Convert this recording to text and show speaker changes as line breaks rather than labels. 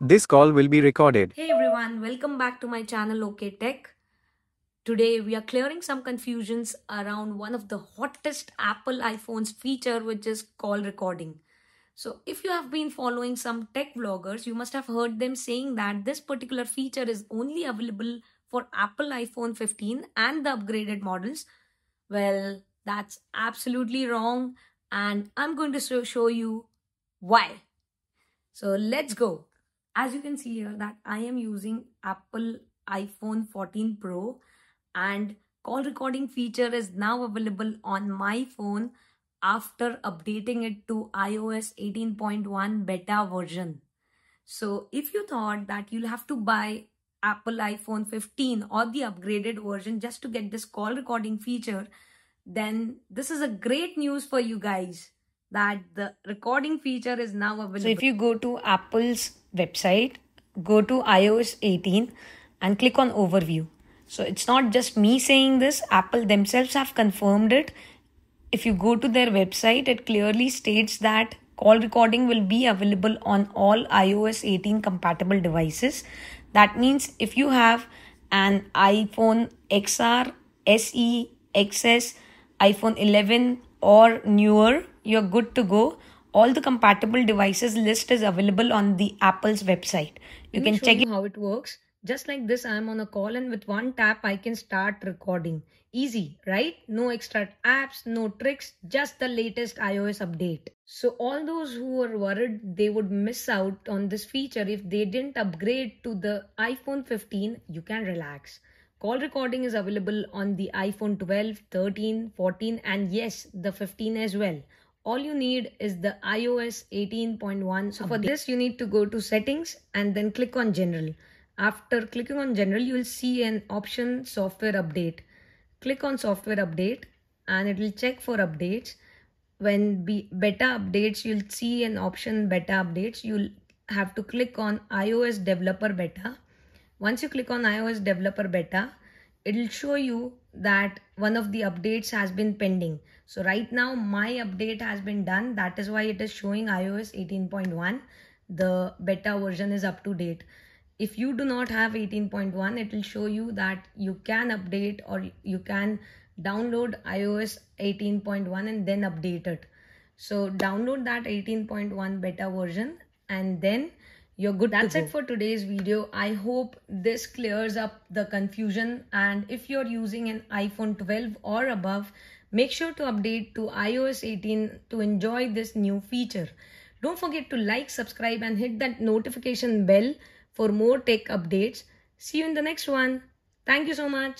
This call will be recorded. Hey everyone, welcome back to my channel OK Tech. Today we are clearing some confusions around one of the hottest Apple iPhones feature which is call recording. So if you have been following some tech vloggers, you must have heard them saying that this particular feature is only available for Apple iPhone 15 and the upgraded models. Well, that's absolutely wrong and I'm going to show you why. So let's go as you can see here that I am using Apple iPhone 14 Pro and call recording feature is now available on my phone after updating it to iOS 18.1 beta version. So if you thought that you'll have to buy Apple iPhone 15 or the upgraded version just to get this call recording feature, then this is a great news for you guys that the recording feature is now available. So if you go to Apple's website, go to iOS 18 and click on overview. So it's not just me saying this, Apple themselves have confirmed it. If you go to their website, it clearly states that call recording will be available on all iOS 18 compatible devices. That means if you have an iPhone XR, SE, XS, iPhone 11 or newer, you're good to go all the compatible devices list is available on the apple's website you can check you how it works just like this i'm on a call and with one tap i can start recording easy right no extra apps no tricks just the latest ios update so all those who were worried they would miss out on this feature if they didn't upgrade to the iphone 15 you can relax Call recording is available on the iPhone 12, 13, 14 and yes, the 15 as well all you need is the iOS 18.1. So for this, you need to go to settings and then click on general. After clicking on general, you will see an option software update. Click on software update and it will check for updates. When beta updates, you'll see an option beta updates. You'll have to click on iOS developer beta. Once you click on iOS developer beta, it'll show you that one of the updates has been pending. So right now my update has been done. That is why it is showing iOS 18.1. The beta version is up to date. If you do not have 18.1, it will show you that you can update or you can download iOS 18.1 and then update it. So download that 18.1 beta version and then you're good that's it for today's video i hope this clears up the confusion and if you're using an iphone 12 or above make sure to update to ios 18 to enjoy this new feature don't forget to like subscribe and hit that notification bell for more tech updates see you in the next one thank you so much